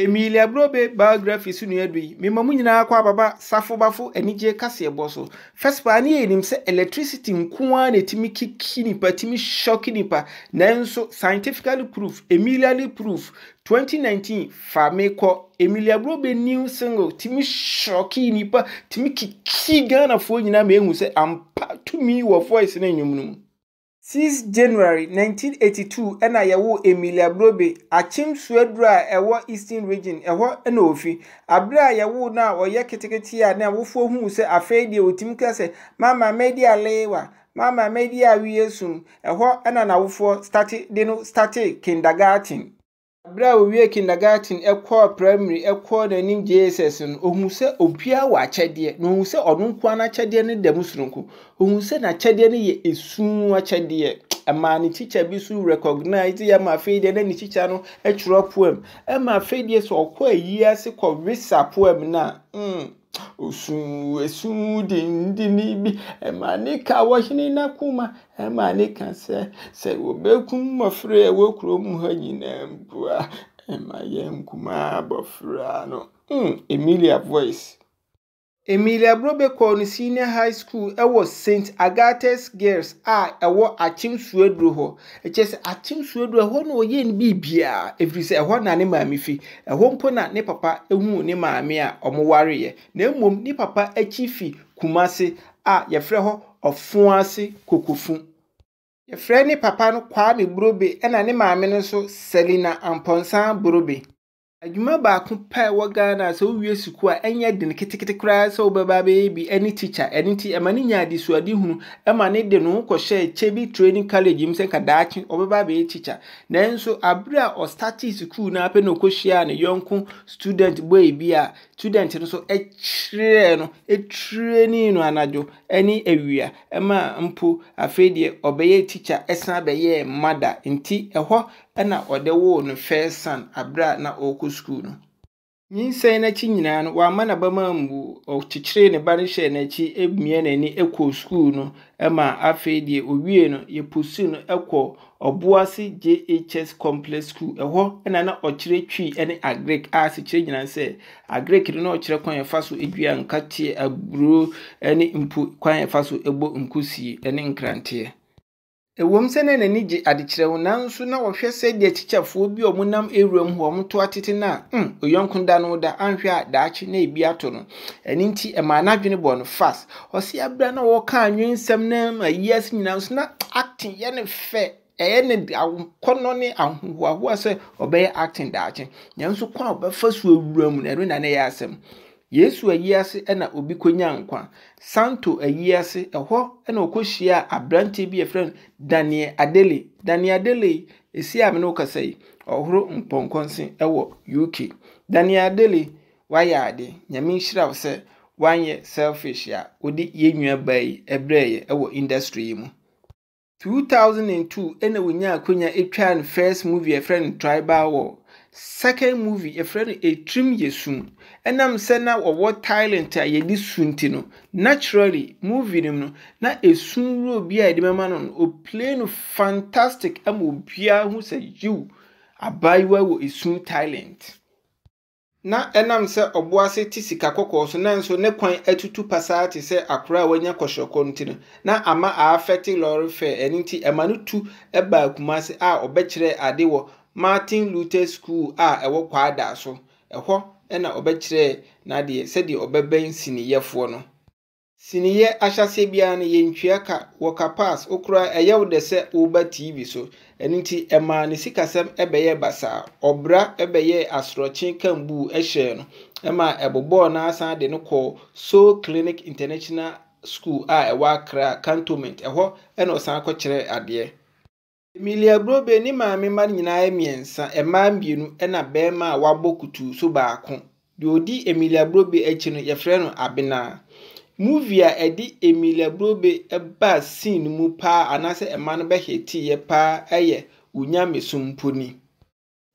Emilia Brobe biography so nua do yi mema mu nyinaa kɔ ababa safobafo anigye kaseɛ bɔ so fɛsipa ne yɛ nim electricity nko na timi kiki nipa timi shɔke nipa nanso scientifically proof emilially proof 2019 fame kɔ Emilia Brobe new single timi shɔke nipa tumi kiki ghanafoɔ nyinaa ma ehu sɛ ampa tumi wɔ voice no enyim no mu. 6 january 1982 ɛna yɛwo emilia brobe akyem suaduro a ɛwɔ eastern region ɛhɔ ɛna ofi abere a na no a ɔyɛ ketekete a na ɛwofoɔ huu sɛ afei deɛ ɔtumi ka sɛ mama mɛdi alewa mama mɛdi awie sum ɛhɔ ɛna n'awofoɔ starte de no starte kindergarten berɛ a owie kindergarten ɛkɔɔ primary ɛkɔɔ n'anim jesus no ohun sɛ obiara wɔ akyɛdeɛ na ohun sɛ ɔno nko ara n'akyɛdeɛ no dɛm soronko ohun sɛ n'akyɛdeɛ no yɛ esun akyɛdeɛ ɛmaa ne tikya bi so recognize yɛ ma afei deɛ na ne tikya no ɛtwerɛ poem ɛma afei deɛ sɛ ɔkɔ ayi ase kɔ resa poem na mm. osu esu dị ndị n'ibi emani ka wahini na kuma emani ka se se obeku mmafre ewekuru m ha nyina mbua ema ye nkuma abofra no hmm, emilia voice Emilia Brobe kɔɔ ne senior high school ɛwɔ St. Agatha's Girls a ɛwɔ Akyem Suaduro hɔ. Ɛkyɛ sɛ Akyem Suaduro ɛhɔ na ɔyɛ ne biribiara ɛfiri sɛ ɛhɔ na ne maame fi. Ɛhɔ mpo na ne papa ehu ne maame a ɔmowareeɛ. Na mmom ne papa akyi fi Kumase a yɛfrɛ hɔ Ɔfoase Kokofu. Yɛfrɛ ne papa no Kwame Brobe ɛna ne maame no nso Selina Ampɔnsan Brobe. adwuma baako pa ɛwɔ ghana sɛ wowie sukuu a ɛnyɛ den ketekete koraa sɛ wobɛba bɛyɛ bi ɛne tikya ɛno nti ɛma ne nya adesuade hunu ɛma ne de no ho kɔhyɛ kyɛ bi training college mu sɛ nka daakye ɔbɛba bɛyɛ tikya nanso abere a ɔstate sukuu no apɛ na ɔkɔhyiaa ne yɔnko student boy bi a student no nso kyerɛɛ no training no anadwo ne awia ma mpo afei deɛ ɔbɛyɛ teacher san bɛyɛɛ mother. nti ɛhɔ na ɔde wo no first son abere na ɔrekɔ school no Nyinsɛn n'akyi nyinaa no wamma n'abaman mu ɔkyekyere ne ba no hyɛ n'akyi emie n'ani ɛkɔ sukuu no ɛma afei deɛ owie no yɛpusu no ɛkɔ ɔboase jhs complex school ɛhɔ ɛna na ɔkyerɛ twi ɛne agric a asekyerɛ nyinaa sɛ agric no na ɔkyerɛ kwan yɛfa so edua nkakyeɛ aburo ɛne mpo kwan yɛfa so ɛbɔ nkusie ɛne nkranteɛ ɛwom sɛ na n'ani gye adekyerɛw nanso na wɔhwɛ sɛ deɛ kyekyɛfoɔ bi a wɔnam ewuram hɔ wɔn to atete na hmm oyɔnko da no da anhwɛ a daakye na ebi ato no ɛne nti ɛmaa n'adwene bɔ no fast ɔsi abira na wɔka anwensɛm na ma yi ase nyinaa nso na acting yɛ ne fɛ ɛyɛ ne akɔnɔ ne ahohoahoa sɛ ɔbɛyɛ acting daakye nanso kwan a ɔbɛfa so ewuram no ɛno na ne yɛ asɛm. yesu ayi ase na obi konya nkwa santo ayi ase ɛhɔ na ɔkɔhyia aberanteɛ bi yɛfrɛ no daniel adele daniel adele esi a mene ɔkasa yi ɔhoro mpɔnkɔnsen wɔ uk daniel adele wayɛ ade nyame nhyira wo sɛ wanyɛ selfish a wode yɛnua nua baa yi brɛɛ wɔ industry yi mu 2002 na wɔnya akonya atwaa no first movie yɛfrɛ no tribal war second movie yɛfrɛ no ɛtirim yɛsum ɛnam sɛ na wɔwɔ talent a yɛde su nti no naturally movie e no no na ɛsum wuro bi a yɛde mɛma no no ɔplay no fantastic ama obiara ho sɛ yiw abaayewa wɔ ɛsum e talent na ɛnam sɛ ɔboa ase te sika kɔkɔɔ so nanso ne kwan atutu pasaa te sɛ akora a wanya kɔsɔkɔ nti no na ama aafɛte lɔre fɛ ɛno nti ɛma no tu ɛba e akuma ase a ɔbɛkyerɛ ade wɔ martin luther school a ɛwɔ kwaada so ɛhɔ na ɔbɛkyerɛ n'adeɛ sɛdeɛ ɔbɛbɛn siniyɛfoɔ no siniyɛ ahyɛseɛ biara no yɛntua ka wɔka pass okura ɛyɛ wo dɛ sɛ woba tv so ɛno nti ɛmaa ne sikasɛm ɛbɛyɛ basaa ɔbra ɛbɛyɛ asorɔkye kambu ɛhyɛɛ no ɛma ɛbobɔɔ n'asan de no kɔɔ soul clinic international school a ɛwɔ akra cantonment ɛhɔ ɛna ɔsan kɔkyerɛ adeɛ Emilia Brobe ni maame mma nyinaa mmiɛnsa, mmaa mmienu na barima a wabɔ kutuu nso baako. Deɛ ɔdi Emilia Brobe akyi no, yɛfrɛ no Abenaa. Movie a ɛde Emilia Brobe baa scene mu pa ara anaasɛ mma no bɛhitiiɛ pa ara yɛ Onyame Somponi.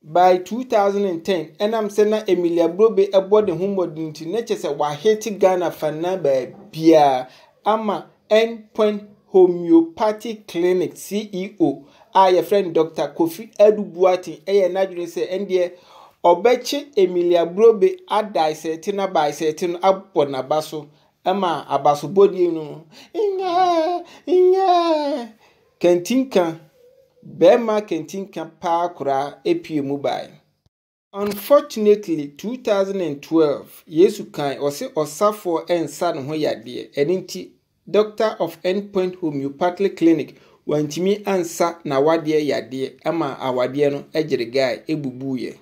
By 2010, ɛnam sɛ na Emilia Brobe bɔ ne ho mmɔden nti na kyerɛ sɛ wahete Ghana fa na baabiara ama endpoint homeopathic clinic ceo a yɛfrɛ no dr kofi adubuate ɛyɛ n'adwene sɛ ɛndeɛ ɔbɛkye emilia brobe adaesɛte na baesɛte no abɔ n'aba so ɛma abasobɔdeɛ no nyaa nyaa kɛntinka bɛrima kɛntinka paa koraa epie mu bae unfortunately 2012 yesu kan ɔsi ɔsafoɔ ɛnsa ne ho yadeɛ ɛne nti doctor of endpoint homeopathy clinic wantumi ansa n'awadeɛ yadeɛ ama awadeɛ no gyere guy ebubu yɛ.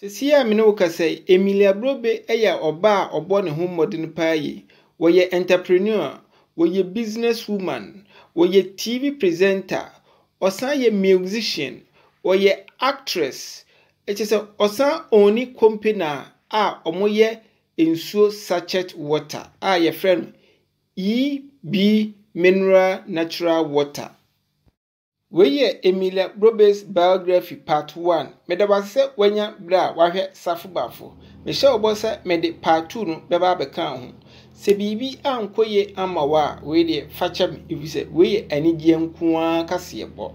Sisi a mene wo yi, Emilia Brobe yɛ ɔbaa a ɔbɔ ne ho mmɔden paa yi. Wɔyɛ entrepreneur, wɔyɛ business woman, wɔyɛ TV presenter, ɔsan yɛ musician, wɔyɛ actress. Ɛkyɛ sɛ ɔsan oni company a wɔyɛ nsuo sachet water a yɛfrɛ no EB mineral natural water wei yɛ emilia brobes biography part one mɛdaba sɛ wanya berɛ a wahwɛ safo baafo mehyɛ wo bɔ sɛ mede part two no bɛba abɛka ho sɛ biribi ankɔ yie ama wo a wei deɛ fakyɛ me ɛfiri sɛ wei yɛ anigyeɛ nko ara kaseɛ bɔ